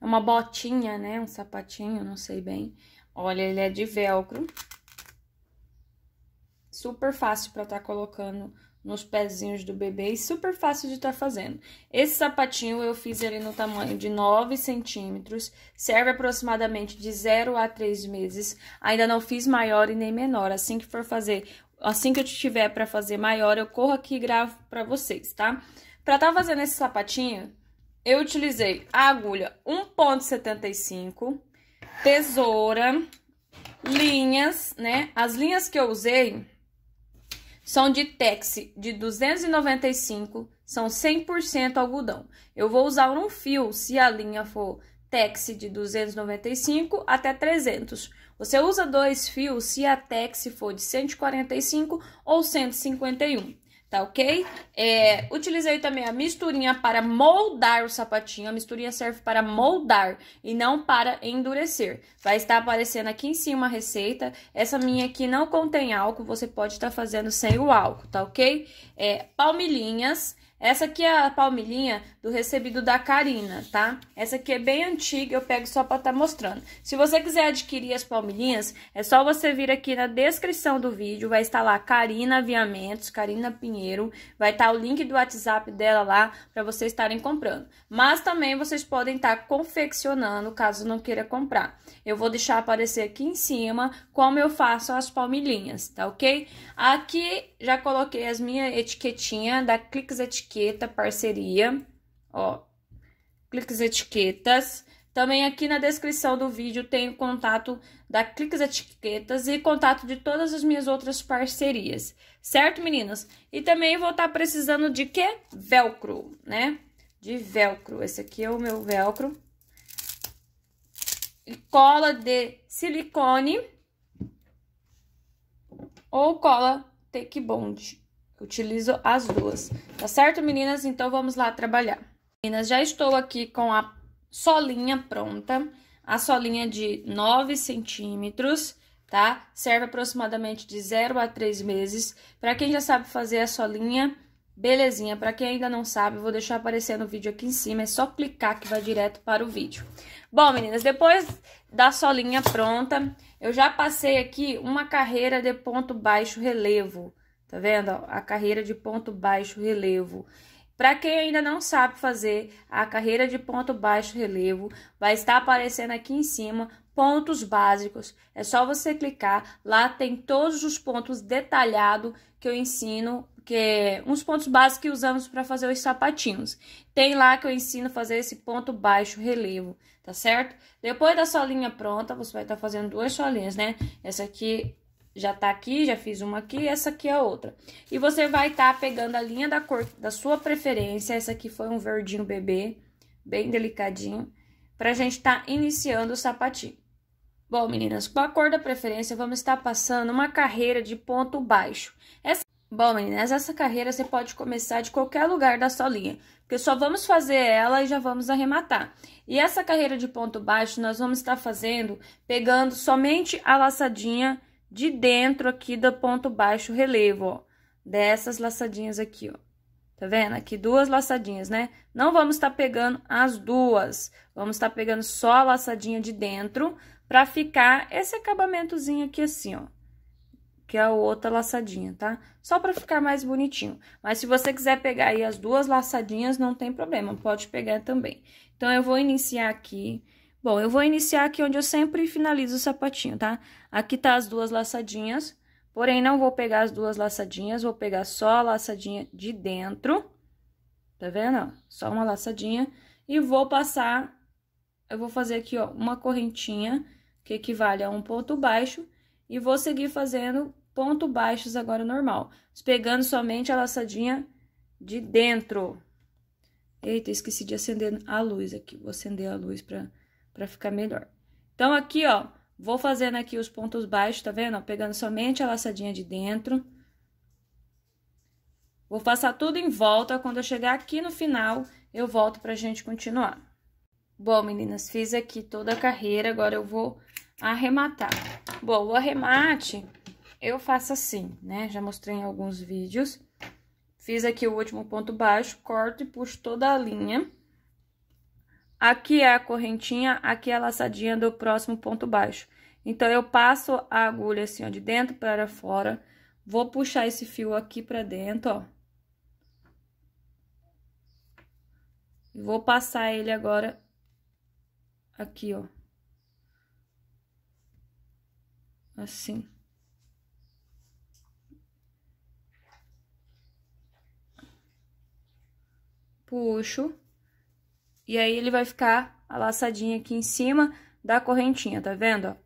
é uma botinha, né? Um sapatinho, não sei bem. Olha, ele é de velcro. Super fácil para estar tá colocando nos pezinhos do bebê e super fácil de estar tá fazendo. Esse sapatinho eu fiz ele no tamanho de 9 centímetros, serve aproximadamente de 0 a 3 meses. Ainda não fiz maior e nem menor. Assim que for fazer, assim que eu tiver para fazer maior, eu corro aqui e gravo para vocês, tá? Para estar tá fazendo esse sapatinho, eu utilizei a agulha 1.75, tesoura, linhas, né? As linhas que eu usei são de texi de 295, são 100% algodão. Eu vou usar um fio se a linha for texi de 295 até 300. Você usa dois fios se a texi for de 145 ou 151 tá ok? É, utilizei também a misturinha para moldar o sapatinho. A misturinha serve para moldar e não para endurecer. Vai estar aparecendo aqui em cima a receita. Essa minha aqui não contém álcool, você pode estar tá fazendo sem o álcool, tá ok? É, palmilhinhas. Essa aqui é a palmilhinha do recebido da Karina, tá? Essa aqui é bem antiga, eu pego só para estar tá mostrando. Se você quiser adquirir as palmilhinhas, é só você vir aqui na descrição do vídeo, vai estar lá Karina Aviamentos, Karina Pinheiro, vai estar tá o link do WhatsApp dela lá para vocês estarem comprando. Mas também vocês podem estar tá confeccionando, caso não queira comprar. Eu vou deixar aparecer aqui em cima como eu faço as palmilhinhas, tá ok? Aqui já coloquei as minhas etiquetinhas da Clix Etiqueta Parceria, Ó, Cliques Etiquetas. Também aqui na descrição do vídeo tem o contato da Cliques Etiquetas e contato de todas as minhas outras parcerias. Certo, meninas? E também vou estar tá precisando de quê? Velcro, né? De velcro. Esse aqui é o meu velcro. E cola de silicone ou cola take bond. Utilizo as duas. Tá certo, meninas? Então, vamos lá trabalhar meninas, já estou aqui com a solinha pronta, a solinha de 9 centímetros, tá? Serve aproximadamente de 0 a 3 meses. Para quem já sabe fazer a solinha, belezinha. Para quem ainda não sabe, vou deixar aparecendo no vídeo aqui em cima, é só clicar que vai direto para o vídeo. Bom, meninas, depois da solinha pronta, eu já passei aqui uma carreira de ponto baixo relevo, tá vendo? A carreira de ponto baixo relevo. Para quem ainda não sabe fazer, a carreira de ponto baixo relevo vai estar aparecendo aqui em cima, pontos básicos. É só você clicar, lá tem todos os pontos detalhados que eu ensino, que é uns pontos básicos que usamos para fazer os sapatinhos. Tem lá que eu ensino a fazer esse ponto baixo relevo, tá certo? Depois da solinha pronta, você vai estar fazendo duas solinhas, né? Essa aqui já tá aqui, já fiz uma aqui, essa aqui é a outra. E você vai tá pegando a linha da cor da sua preferência, essa aqui foi um verdinho bebê, bem delicadinho, pra gente tá iniciando o sapatinho. Bom, meninas, com a cor da preferência, vamos estar passando uma carreira de ponto baixo. Essa... Bom, meninas, essa carreira você pode começar de qualquer lugar da sua linha, porque só vamos fazer ela e já vamos arrematar. E essa carreira de ponto baixo, nós vamos estar fazendo, pegando somente a laçadinha de dentro aqui do ponto baixo relevo, ó, dessas laçadinhas aqui, ó. Tá vendo? Aqui duas laçadinhas, né? Não vamos estar tá pegando as duas, vamos estar tá pegando só a laçadinha de dentro pra ficar esse acabamentozinho aqui assim, ó. Que é a outra laçadinha, tá? Só pra ficar mais bonitinho. Mas se você quiser pegar aí as duas laçadinhas, não tem problema, pode pegar também. Então, eu vou iniciar aqui. Bom, eu vou iniciar aqui onde eu sempre finalizo o sapatinho, tá? Aqui tá as duas laçadinhas, porém, não vou pegar as duas laçadinhas, vou pegar só a laçadinha de dentro, tá vendo? Só uma laçadinha, e vou passar, eu vou fazer aqui, ó, uma correntinha, que equivale a um ponto baixo, e vou seguir fazendo ponto baixos agora normal, pegando somente a laçadinha de dentro. Eita, esqueci de acender a luz aqui, vou acender a luz pra, pra ficar melhor. Então, aqui, ó, Vou fazendo aqui os pontos baixos, tá vendo? pegando somente a laçadinha de dentro. Vou passar tudo em volta, quando eu chegar aqui no final, eu volto pra gente continuar. Bom, meninas, fiz aqui toda a carreira, agora eu vou arrematar. Bom, o arremate eu faço assim, né? Já mostrei em alguns vídeos. Fiz aqui o último ponto baixo, corto e puxo toda a linha. Aqui é a correntinha, aqui é a laçadinha do próximo ponto baixo. Então, eu passo a agulha assim, ó, de dentro para fora. Vou puxar esse fio aqui para dentro, ó. vou passar ele agora aqui, ó. Assim. Puxo. E aí ele vai ficar a laçadinha aqui em cima da correntinha, tá vendo?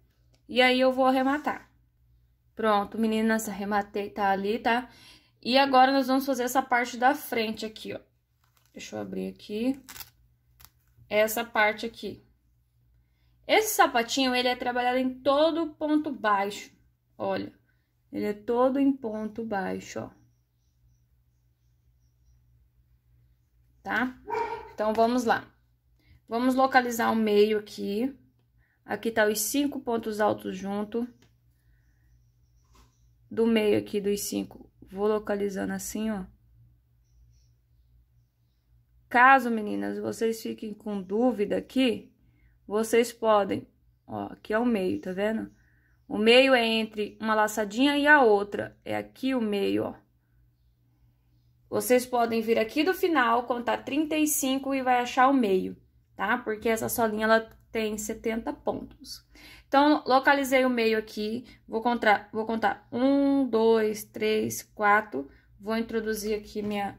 E aí eu vou arrematar. Pronto, meninas, arrematei, tá ali, tá? E agora nós vamos fazer essa parte da frente aqui, ó. Deixa eu abrir aqui. Essa parte aqui. Esse sapatinho, ele é trabalhado em todo ponto baixo. Olha, ele é todo em ponto baixo, ó. Tá? Então, vamos lá. Vamos localizar o meio aqui. Aqui tá os cinco pontos altos junto. Do meio aqui dos cinco, vou localizando assim, ó. Caso, meninas, vocês fiquem com dúvida aqui, vocês podem... Ó, aqui é o meio, tá vendo? O meio é entre uma laçadinha e a outra. É aqui o meio, ó. Vocês podem vir aqui do final, contar 35 e vai achar o meio tá? Porque essa solinha, ela tem 70 pontos. Então, localizei o meio aqui, vou contar, vou contar um, dois, três, quatro, vou introduzir aqui minha,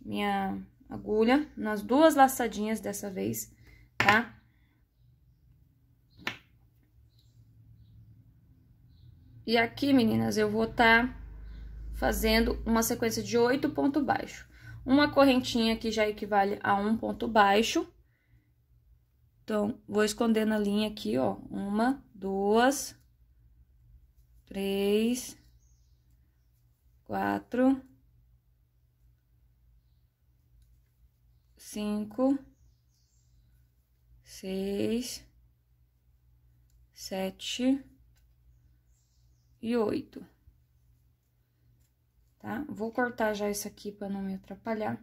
minha agulha nas duas laçadinhas dessa vez, tá? E aqui, meninas, eu vou estar tá fazendo uma sequência de oito pontos baixo. Uma correntinha que já equivale a um ponto baixo, então, vou esconder na linha aqui, ó, uma, duas, três, quatro, cinco, seis, sete e oito, tá? Vou cortar já isso aqui para não me atrapalhar.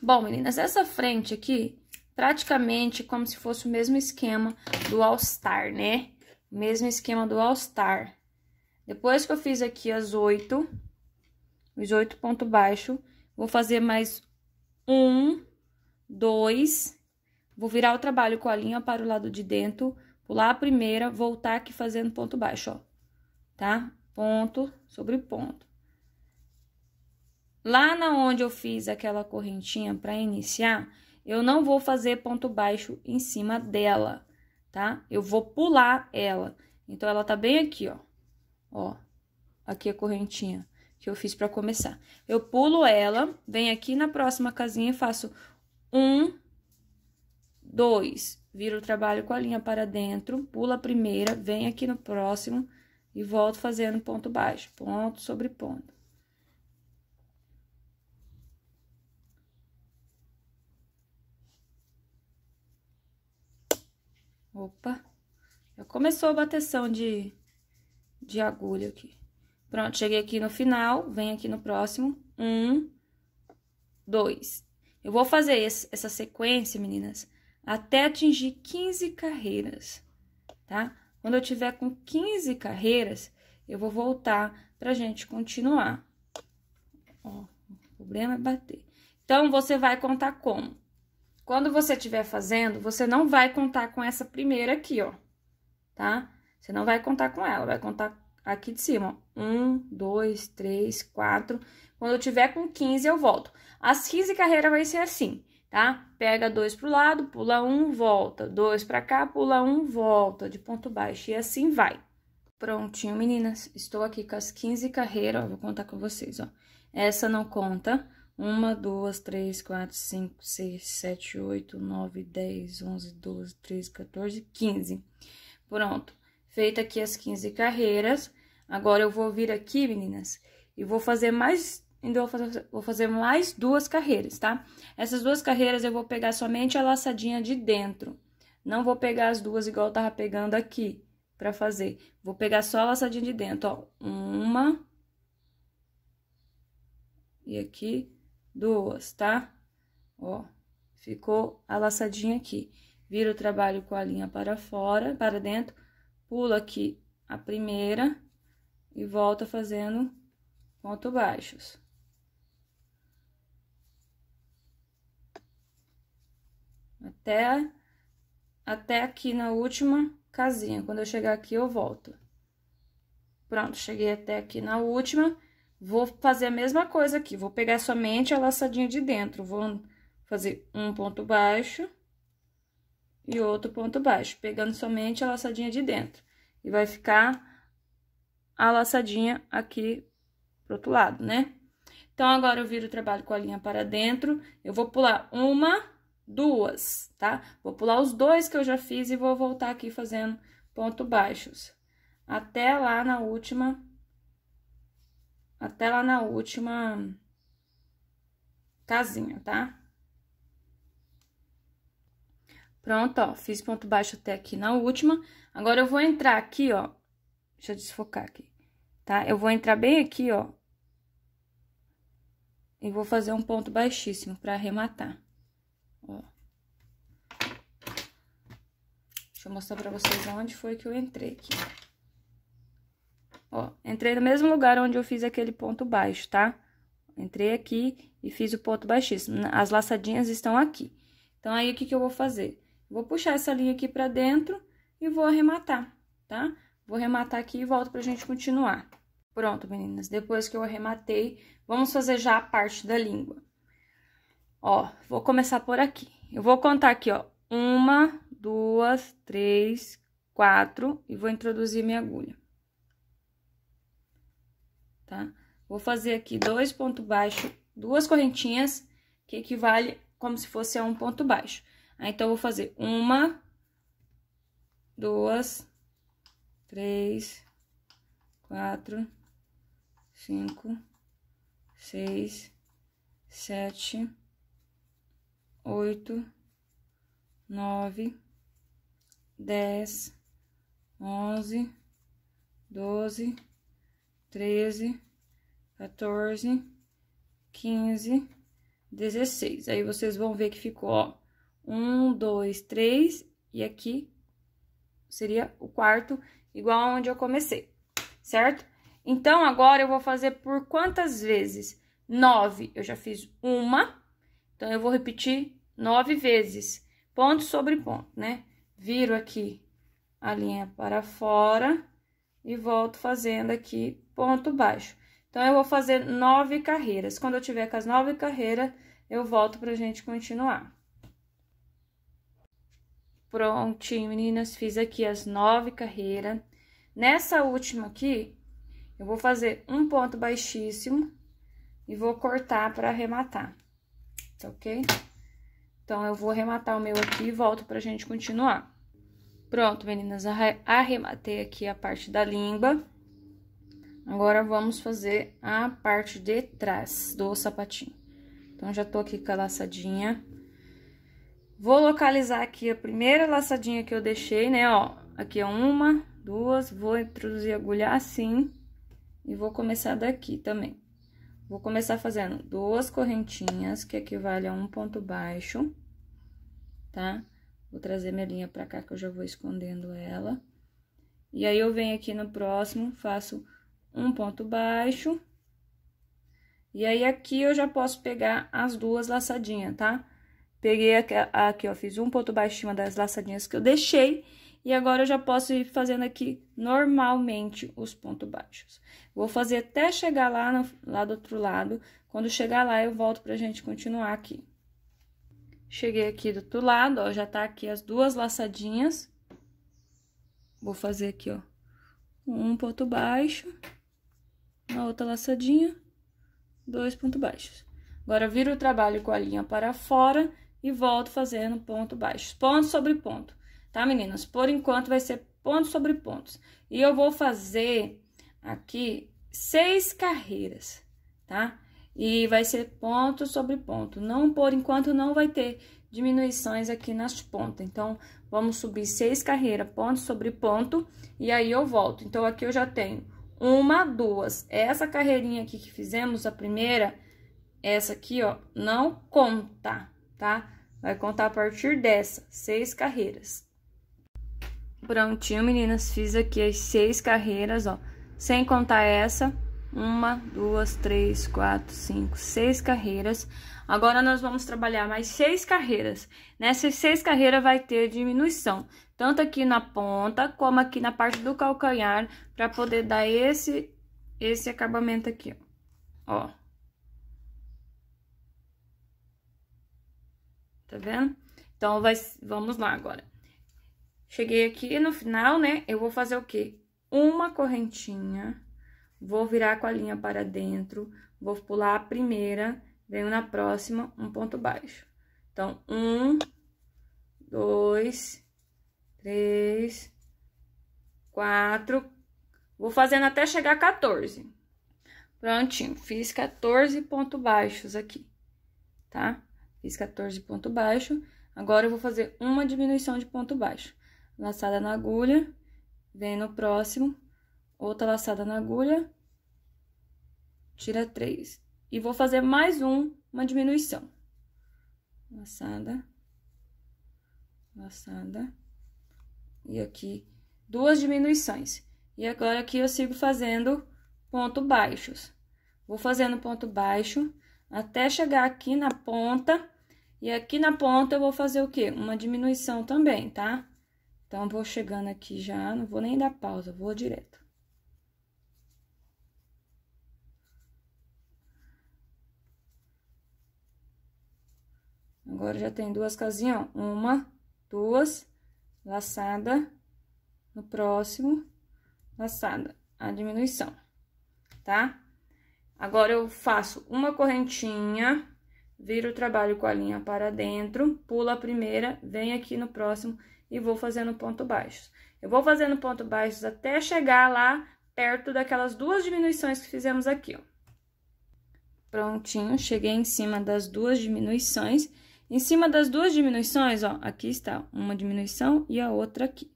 Bom, meninas, essa frente aqui, praticamente como se fosse o mesmo esquema do All Star, né? O mesmo esquema do All Star. Depois que eu fiz aqui as oito, os oito pontos baixos, vou fazer mais um, dois, vou virar o trabalho com a linha para o lado de dentro, pular a primeira, voltar aqui fazendo ponto baixo, ó, tá? Ponto sobre ponto. Lá na onde eu fiz aquela correntinha para iniciar, eu não vou fazer ponto baixo em cima dela, tá? Eu vou pular ela. Então, ela tá bem aqui, ó. Ó, aqui a correntinha que eu fiz pra começar. Eu pulo ela, venho aqui na próxima casinha e faço um, dois, viro o trabalho com a linha para dentro, pula a primeira, vem aqui no próximo e volto fazendo ponto baixo, ponto sobre ponto. Opa! Já começou a bateção de, de agulha aqui. Pronto, cheguei aqui no final, vem aqui no próximo. Um, dois. Eu vou fazer esse, essa sequência, meninas, até atingir 15 carreiras, tá? Quando eu tiver com 15 carreiras, eu vou voltar pra gente continuar. Ó, o problema é bater. Então, você vai contar como? Quando você estiver fazendo, você não vai contar com essa primeira aqui, ó, tá? Você não vai contar com ela, vai contar aqui de cima, ó. Um, dois, três, quatro. Quando eu tiver com 15, eu volto. As 15 carreiras vai ser assim, tá? Pega dois pro lado, pula um, volta. Dois pra cá, pula um, volta, de ponto baixo. E assim vai. Prontinho, meninas. Estou aqui com as 15 carreiras, ó, vou contar com vocês, ó. Essa não conta. Uma, duas, três, quatro, cinco, seis, sete, oito, nove, dez, onze, doze, treze, quatorze, quinze. Pronto. Feita aqui as quinze carreiras. Agora, eu vou vir aqui, meninas, e vou fazer mais... Então, eu vou fazer mais duas carreiras, tá? Essas duas carreiras, eu vou pegar somente a laçadinha de dentro. Não vou pegar as duas igual eu tava pegando aqui pra fazer. Vou pegar só a laçadinha de dentro, ó. Uma. E aqui, duas, tá? Ó, ficou a laçadinha aqui. Vira o trabalho com a linha para fora, para dentro, pula aqui a primeira e volta fazendo ponto baixos. Até, até aqui na última casinha. Quando eu chegar aqui, eu volto. Pronto, cheguei até aqui na última. Vou fazer a mesma coisa aqui, vou pegar somente a laçadinha de dentro, vou fazer um ponto baixo e outro ponto baixo, pegando somente a laçadinha de dentro. E vai ficar a laçadinha aqui pro outro lado, né? Então, agora eu viro o trabalho com a linha para dentro, eu vou pular uma, duas, tá? Vou pular os dois que eu já fiz e vou voltar aqui fazendo ponto baixos, até lá na última até lá na última casinha, tá? Pronto, ó, fiz ponto baixo até aqui na última. Agora, eu vou entrar aqui, ó, deixa eu desfocar aqui, tá? Eu vou entrar bem aqui, ó, e vou fazer um ponto baixíssimo pra arrematar, ó. Deixa eu mostrar pra vocês onde foi que eu entrei aqui, ó. Ó, entrei no mesmo lugar onde eu fiz aquele ponto baixo, tá? Entrei aqui e fiz o ponto baixíssimo. As laçadinhas estão aqui. Então, aí, o que que eu vou fazer? Vou puxar essa linha aqui pra dentro e vou arrematar, tá? Vou arrematar aqui e volto pra gente continuar. Pronto, meninas, depois que eu arrematei, vamos fazer já a parte da língua. Ó, vou começar por aqui. Eu vou contar aqui, ó, uma, duas, três, quatro, e vou introduzir minha agulha tá? Vou fazer aqui dois pontos baixos, duas correntinhas, que equivale como se fosse a um ponto baixo. Aí, então, vou fazer uma, duas, três, quatro, cinco, seis, sete, oito, nove, dez, onze, doze, 13, 14, 15, 16. Aí vocês vão ver que ficou, ó, 1, 2, 3, e aqui seria o quarto, igual onde eu comecei, certo? Então, agora eu vou fazer por quantas vezes? Nove, eu já fiz uma, então, eu vou repetir nove vezes, ponto sobre ponto, né? Viro aqui a linha para fora, e volto fazendo aqui ponto baixo. Então, eu vou fazer nove carreiras. Quando eu tiver com as nove carreiras, eu volto pra gente continuar. Prontinho, meninas, fiz aqui as nove carreiras. Nessa última aqui, eu vou fazer um ponto baixíssimo e vou cortar para arrematar, tá ok? Então, eu vou arrematar o meu aqui e volto pra gente continuar. Pronto, meninas, arrematei aqui a parte da língua. Agora, vamos fazer a parte de trás do sapatinho. Então, já tô aqui com a laçadinha. Vou localizar aqui a primeira laçadinha que eu deixei, né, ó. Aqui é uma, duas, vou introduzir a agulha assim e vou começar daqui também. Vou começar fazendo duas correntinhas, que equivale a um ponto baixo, tá? Vou trazer minha linha pra cá que eu já vou escondendo ela. E aí, eu venho aqui no próximo, faço um ponto baixo. E aí, aqui eu já posso pegar as duas laçadinhas, tá? Peguei aqui, aqui, ó, fiz um ponto baixo em cima das laçadinhas que eu deixei. E agora, eu já posso ir fazendo aqui normalmente os pontos baixos. Vou fazer até chegar lá, no, lá do outro lado. Quando chegar lá, eu volto pra gente continuar aqui. Cheguei aqui do outro lado, ó, já tá aqui as duas laçadinhas. Vou fazer aqui, ó, um ponto baixo, uma outra laçadinha, dois pontos baixos. Agora, viro o trabalho com a linha para fora e volto fazendo ponto baixo, ponto sobre ponto, tá, meninas? Por enquanto, vai ser ponto sobre pontos. E eu vou fazer aqui seis carreiras, tá? E vai ser ponto sobre ponto. Não, por enquanto, não vai ter diminuições aqui nas pontas. Então, vamos subir seis carreiras, ponto sobre ponto, e aí eu volto. Então, aqui eu já tenho uma, duas. Essa carreirinha aqui que fizemos, a primeira, essa aqui, ó, não conta, tá? Vai contar a partir dessa, seis carreiras. Prontinho, meninas, fiz aqui as seis carreiras, ó, sem contar essa uma, duas, três, quatro, cinco, seis carreiras. Agora, nós vamos trabalhar mais seis carreiras. Nessas seis carreiras vai ter diminuição, tanto aqui na ponta, como aqui na parte do calcanhar, para poder dar esse, esse acabamento aqui, ó. ó. Tá vendo? Então, vai, vamos lá agora. Cheguei aqui no final, né? Eu vou fazer o quê? Uma correntinha vou virar com a linha para dentro, vou pular a primeira, venho na próxima, um ponto baixo. Então, um, dois, três, quatro, vou fazendo até chegar a 14. Prontinho, fiz 14 pontos baixos aqui, tá? Fiz 14 pontos baixo, agora eu vou fazer uma diminuição de ponto baixo. Laçada na agulha, vem no próximo, outra laçada na agulha, tira três. E vou fazer mais um, uma diminuição. Laçada, laçada, e aqui duas diminuições. E agora aqui eu sigo fazendo ponto baixos. Vou fazendo ponto baixo até chegar aqui na ponta, e aqui na ponta eu vou fazer o quê? Uma diminuição também, tá? Então, vou chegando aqui já, não vou nem dar pausa, vou direto. Agora, já tem duas casinhas, ó, uma, duas, laçada, no próximo, laçada, a diminuição, tá? Agora, eu faço uma correntinha, viro o trabalho com a linha para dentro, pulo a primeira, vem aqui no próximo e vou fazendo ponto baixo. Eu vou fazendo ponto baixo até chegar lá perto daquelas duas diminuições que fizemos aqui, ó. Prontinho, cheguei em cima das duas diminuições em cima das duas diminuições, ó, aqui está uma diminuição e a outra aqui.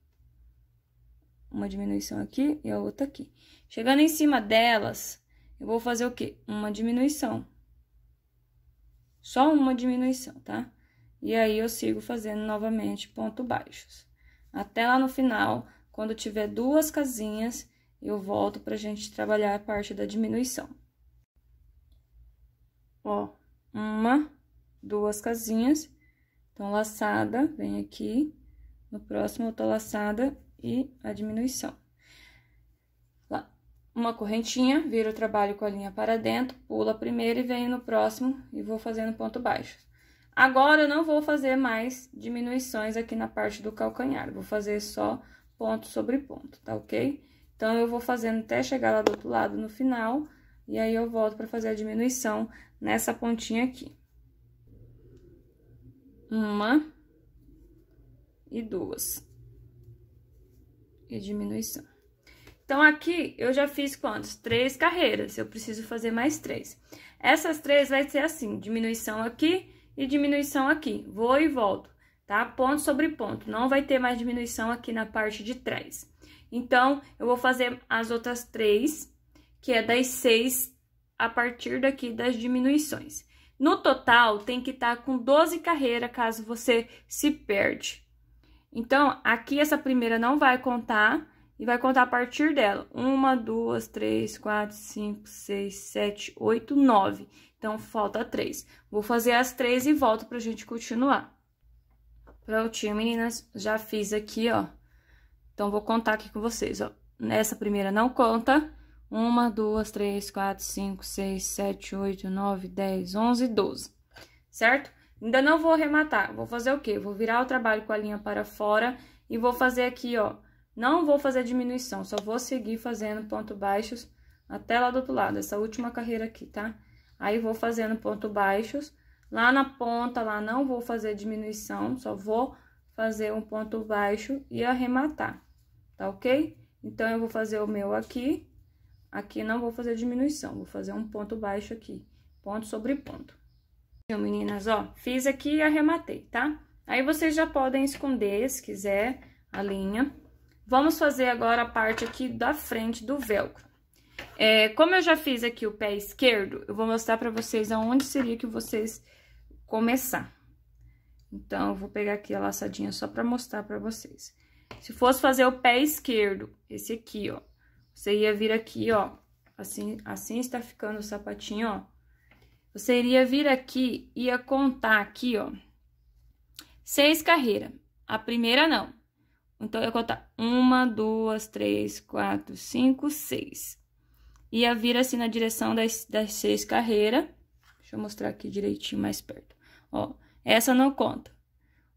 Uma diminuição aqui e a outra aqui. Chegando em cima delas, eu vou fazer o quê? Uma diminuição. Só uma diminuição, tá? E aí, eu sigo fazendo novamente ponto baixos. Até lá no final, quando tiver duas casinhas, eu volto pra gente trabalhar a parte da diminuição. Ó, uma duas casinhas. Então, laçada, vem aqui, no próximo eu tô laçada e a diminuição. uma correntinha, vira o trabalho com a linha para dentro, pula a primeira e venho no próximo e vou fazendo ponto baixo. Agora, eu não vou fazer mais diminuições aqui na parte do calcanhar, vou fazer só ponto sobre ponto, tá ok? Então, eu vou fazendo até chegar lá do outro lado no final, e aí eu volto para fazer a diminuição nessa pontinha aqui uma e duas. E diminuição. Então, aqui eu já fiz quantos? Três carreiras, eu preciso fazer mais três. Essas três vai ser assim, diminuição aqui e diminuição aqui. Vou e volto, tá? Ponto sobre ponto, não vai ter mais diminuição aqui na parte de trás. Então, eu vou fazer as outras três, que é das seis a partir daqui das diminuições. No total, tem que estar tá com 12 carreiras caso você se perde. Então, aqui essa primeira não vai contar e vai contar a partir dela. Uma, duas, três, quatro, cinco, seis, sete, oito, nove. Então, falta três. Vou fazer as três e volto pra gente continuar. Prontinho, meninas. Já fiz aqui, ó. Então, vou contar aqui com vocês, ó. Nessa primeira não conta. Uma, duas, três, quatro, cinco, seis, sete, oito, nove, dez, onze, doze, certo? Ainda não vou arrematar, vou fazer o quê? Vou virar o trabalho com a linha para fora e vou fazer aqui, ó, não vou fazer diminuição, só vou seguir fazendo ponto baixos até lá do outro lado, essa última carreira aqui, tá? Aí, vou fazendo ponto baixos, lá na ponta, lá não vou fazer diminuição, só vou fazer um ponto baixo e arrematar, tá ok? Então, eu vou fazer o meu aqui, Aqui não vou fazer diminuição, vou fazer um ponto baixo aqui, ponto sobre ponto. Então, meninas, ó, fiz aqui e arrematei, tá? Aí, vocês já podem esconder, se quiser, a linha. Vamos fazer agora a parte aqui da frente do velcro. É, como eu já fiz aqui o pé esquerdo, eu vou mostrar pra vocês aonde seria que vocês começar. Então, eu vou pegar aqui a laçadinha só pra mostrar pra vocês. Se fosse fazer o pé esquerdo, esse aqui, ó, você ia vir aqui, ó. Assim, assim está ficando o sapatinho, ó. Você iria vir aqui, ia contar aqui, ó. Seis carreiras. A primeira não. Então, eu ia contar uma, duas, três, quatro, cinco, seis. Ia vir assim na direção das, das seis carreiras. Deixa eu mostrar aqui direitinho mais perto. Ó, essa não conta.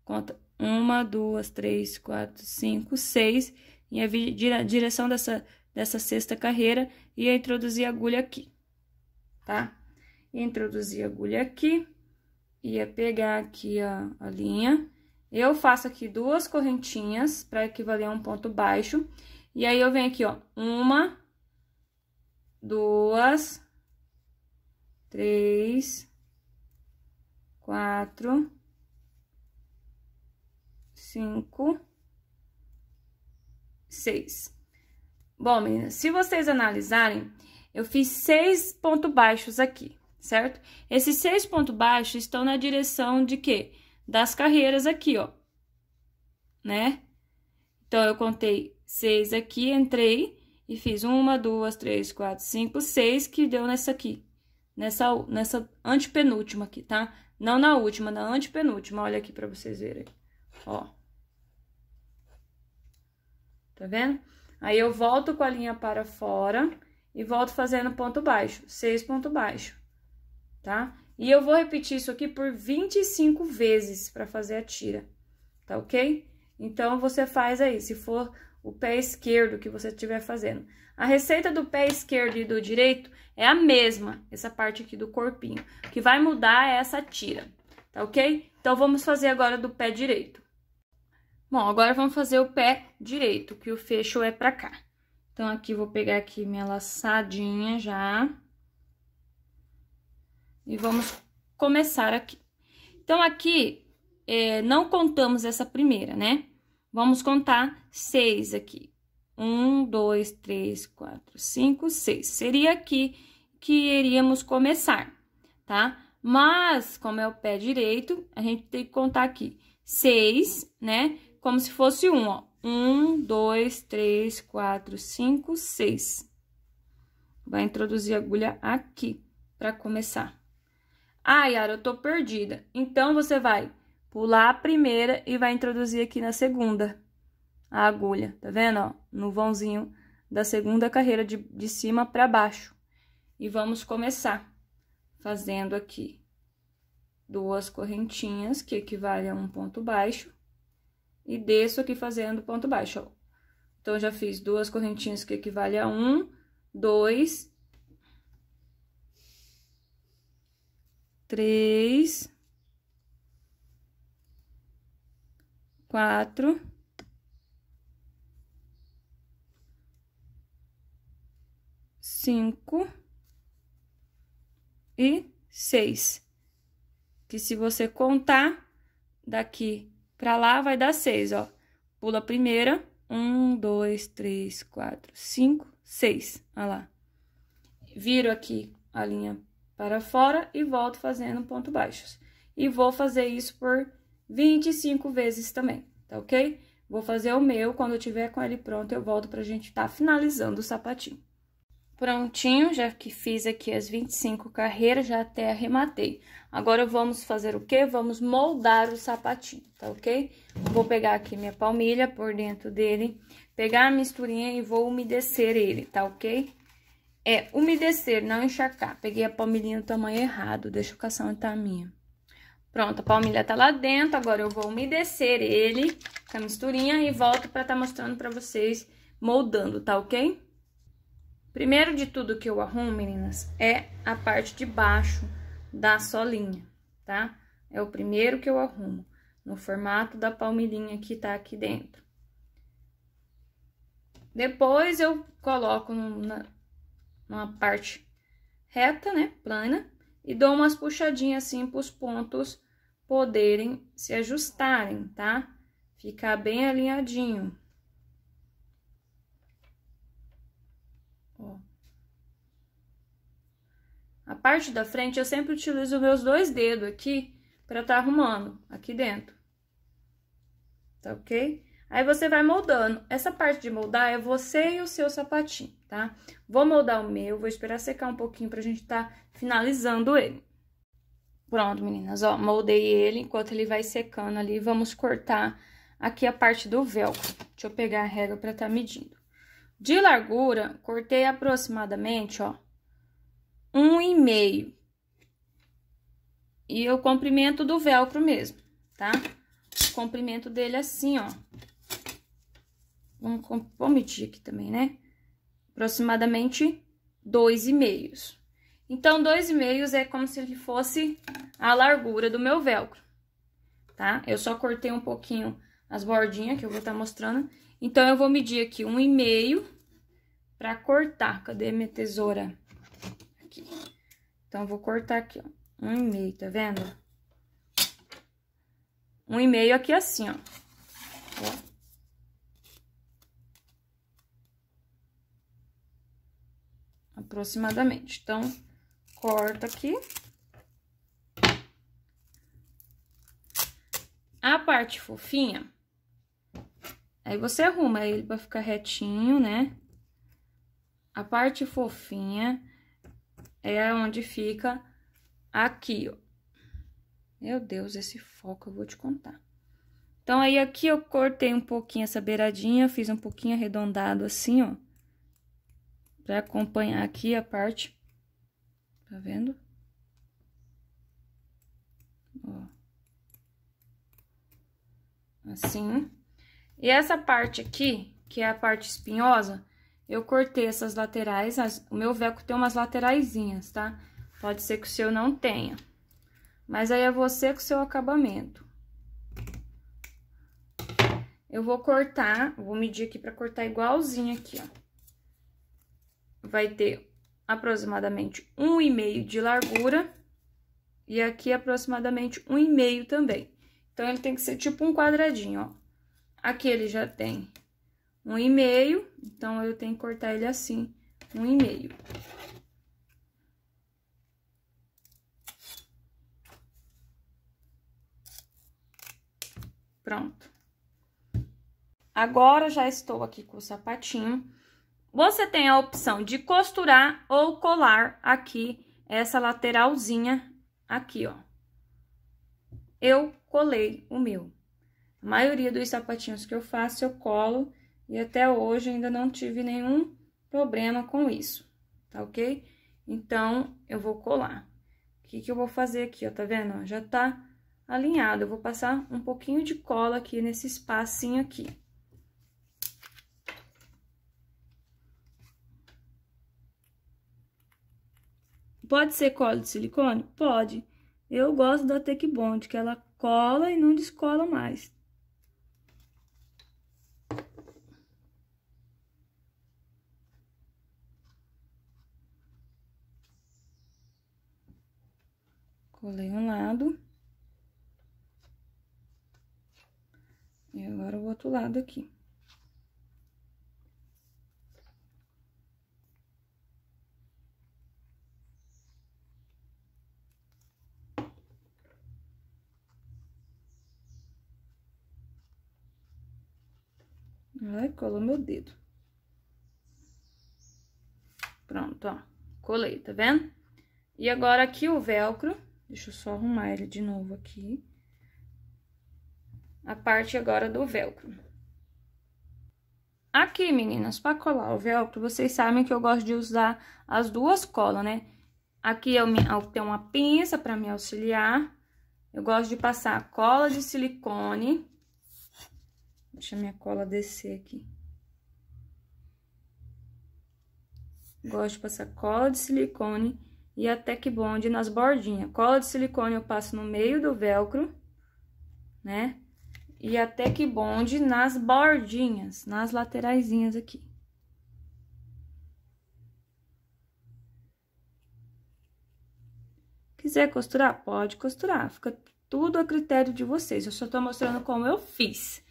Conta uma, duas, três, quatro, cinco, seis. Ia vir na direção dessa dessa sexta carreira e introduzir a agulha aqui, tá? Introduzir a agulha aqui, ia é pegar aqui a, a linha, eu faço aqui duas correntinhas para equivaler a um ponto baixo, e aí eu venho aqui, ó, uma, duas, três, quatro, cinco, seis Bom, meninas, se vocês analisarem, eu fiz seis pontos baixos aqui, certo? Esses seis pontos baixos estão na direção de quê? Das carreiras aqui, ó, né? Então, eu contei seis aqui, entrei e fiz uma, duas, três, quatro, cinco, seis, que deu nessa aqui, nessa, nessa antepenúltima aqui, tá? Não na última, na antepenúltima, olha aqui pra vocês verem, ó. Tá vendo? Aí, eu volto com a linha para fora e volto fazendo ponto baixo, seis ponto baixo, tá? E eu vou repetir isso aqui por 25 vezes para fazer a tira, tá ok? Então, você faz aí, se for o pé esquerdo que você estiver fazendo. A receita do pé esquerdo e do direito é a mesma, essa parte aqui do corpinho. O que vai mudar é essa tira, tá ok? Então, vamos fazer agora do pé direito. Bom, agora vamos fazer o pé direito, que o fecho é pra cá. Então, aqui vou pegar aqui minha laçadinha já. E vamos começar aqui. Então, aqui, é, não contamos essa primeira, né? Vamos contar seis aqui. Um, dois, três, quatro, cinco, seis. Seria aqui que iríamos começar, tá? Mas, como é o pé direito, a gente tem que contar aqui seis, né? como se fosse um, ó. Um, dois, três, quatro, cinco, seis. Vai introduzir a agulha aqui para começar. Ah, Yara, eu tô perdida. Então, você vai pular a primeira e vai introduzir aqui na segunda a agulha, tá vendo, ó? No vãozinho da segunda carreira de, de cima para baixo. E vamos começar fazendo aqui duas correntinhas, que equivale a um ponto baixo e desço aqui fazendo ponto baixo, ó. Então, já fiz duas correntinhas que equivale a um, dois, três, quatro, cinco e seis. Que se você contar daqui Pra lá vai dar seis, ó. Pula a primeira. Um, dois, três, quatro, cinco, seis. Olha lá. Viro aqui a linha para fora e volto fazendo ponto baixos. E vou fazer isso por 25 vezes também, tá ok? Vou fazer o meu, quando eu tiver com ele pronto, eu volto pra gente tá finalizando o sapatinho. Prontinho, já que fiz aqui as 25 carreiras, já até arrematei. Agora vamos fazer o quê? Vamos moldar o sapatinho, tá ok? Vou pegar aqui minha palmilha por dentro dele, pegar a misturinha e vou umedecer ele, tá ok? É umedecer, não encharcar. Peguei a palmilhinha do tamanho errado, deixa eu caçar onde tá a minha. Pronto, a palmilha tá lá dentro, agora eu vou umedecer ele com a misturinha e volto pra tá mostrando pra vocês moldando, tá ok? Primeiro de tudo que eu arrumo, meninas, é a parte de baixo da solinha, tá? É o primeiro que eu arrumo, no formato da palmilhinha que tá aqui dentro. Depois, eu coloco numa, numa parte reta, né, plana, e dou umas puxadinhas assim para os pontos poderem se ajustarem, tá? Ficar bem alinhadinho. A parte da frente eu sempre utilizo meus dois dedos aqui para estar tá arrumando aqui dentro. Tá ok? Aí você vai moldando. Essa parte de moldar é você e o seu sapatinho, tá? Vou moldar o meu, vou esperar secar um pouquinho pra gente tá finalizando ele. Pronto, meninas, ó, moldei ele enquanto ele vai secando ali. Vamos cortar aqui a parte do velcro. Deixa eu pegar a régua pra tá medindo. De largura, cortei aproximadamente, ó, um e meio. E o comprimento do velcro mesmo, tá? O comprimento dele assim, ó. Vamos, vamos medir aqui também, né? Aproximadamente dois e meios. Então, dois e meios é como se ele fosse a largura do meu velcro, tá? Eu só cortei um pouquinho as bordinhas que eu vou estar tá mostrando. Então, eu vou medir aqui um e meio pra cortar. Cadê minha tesoura? aqui. Então, vou cortar aqui, ó. Um e meio, tá vendo? Um e meio aqui assim, ó. ó. Aproximadamente. Então, corta aqui. A parte fofinha, aí você arruma ele pra ficar retinho, né? A parte fofinha, é onde fica aqui, ó. Meu Deus, esse foco eu vou te contar. Então, aí aqui eu cortei um pouquinho essa beiradinha, fiz um pouquinho arredondado assim, ó. Pra acompanhar aqui a parte. Tá vendo? Ó. Assim. E essa parte aqui, que é a parte espinhosa, eu cortei essas laterais, as, o meu veco tem umas lateraisinhas, tá? Pode ser que o seu não tenha. Mas aí é você com o seu acabamento. Eu vou cortar, vou medir aqui pra cortar igualzinho aqui, ó. Vai ter aproximadamente um e meio de largura e aqui aproximadamente um e meio também. Então, ele tem que ser tipo um quadradinho, ó. Aqui ele já tem um e meio, então eu tenho que cortar ele assim, um e meio. Pronto. Agora já estou aqui com o sapatinho. Você tem a opção de costurar ou colar aqui essa lateralzinha aqui, ó. Eu colei o meu. A maioria dos sapatinhos que eu faço, eu colo e até hoje ainda não tive nenhum problema com isso, tá ok? Então, eu vou colar. O que, que eu vou fazer aqui, ó, tá vendo? Já tá alinhado, eu vou passar um pouquinho de cola aqui nesse espacinho aqui. Pode ser cola de silicone? Pode. Eu gosto da Tech Bond, que ela cola e não descola mais, colei um lado. E agora o outro lado aqui. Ai, colou meu dedo. Pronto, ó. Colei, tá vendo? E agora aqui o velcro. Deixa eu só arrumar ele de novo aqui. A parte agora do velcro. Aqui, meninas, para colar o velcro, vocês sabem que eu gosto de usar as duas colas, né? Aqui é eu, tenho uma pinça para me auxiliar. Eu gosto de passar a cola de silicone. Deixa minha cola descer aqui. Gosto de passar cola de silicone e a Tec Bond nas bordinhas. Cola de silicone eu passo no meio do velcro, né? E a que Bond nas bordinhas, nas lateraisinhas aqui. Quiser costurar? Pode costurar, fica tudo a critério de vocês. Eu só tô mostrando como eu fiz,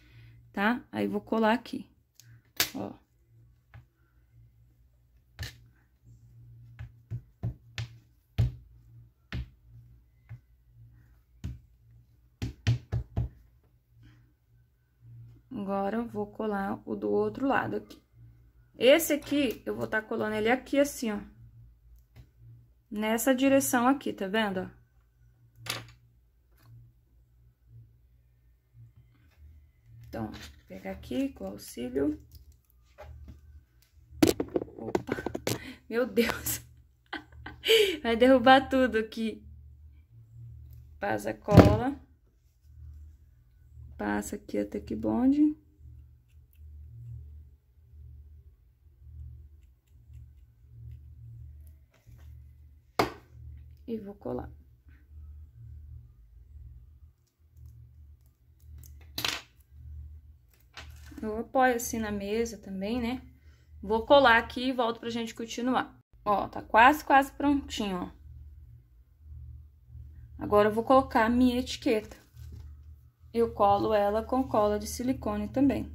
tá? Aí, vou colar aqui, ó. Agora, vou colar o do outro lado aqui. Esse aqui, eu vou estar tá colando ele aqui assim, ó. Nessa direção aqui, tá vendo, ó? Então, pegar aqui com auxílio. Opa! Meu Deus! Vai derrubar tudo aqui. Passa cola passa aqui até que bonde. E vou colar. Eu apoio assim na mesa também, né? Vou colar aqui e volto pra gente continuar. Ó, tá quase, quase prontinho, ó. Agora, eu vou colocar a minha etiqueta eu colo ela com cola de silicone também.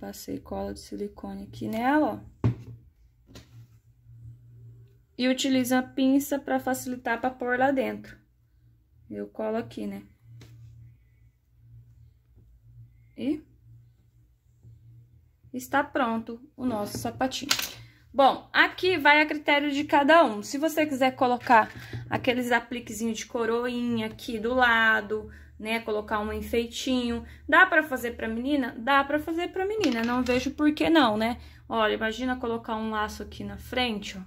Passei cola de silicone aqui nela, ó. E utilizo a pinça para facilitar para pôr lá dentro. Eu colo aqui, né? E está pronto o nosso sapatinho. Bom, aqui vai a critério de cada um. Se você quiser colocar aqueles apliquezinhos de coroinha aqui do lado, né, colocar um enfeitinho, dá para fazer para menina? Dá para fazer para menina, não vejo por que não, né? Olha, imagina colocar um laço aqui na frente, ó.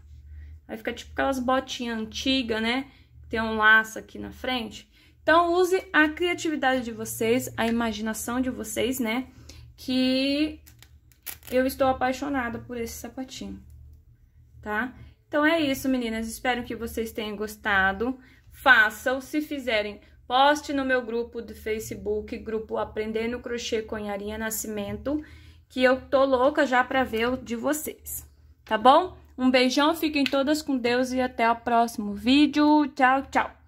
Vai ficar tipo aquelas botinhas antigas, né? Tem um laço aqui na frente. Então, use a criatividade de vocês, a imaginação de vocês, né? Que eu estou apaixonada por esse sapatinho tá? Então, é isso, meninas. Espero que vocês tenham gostado. Façam, se fizerem, poste no meu grupo do Facebook, grupo Aprendendo Crochê com Yarinha Nascimento, que eu tô louca já pra ver o de vocês, tá bom? Um beijão, fiquem todas com Deus e até o próximo vídeo. Tchau, tchau!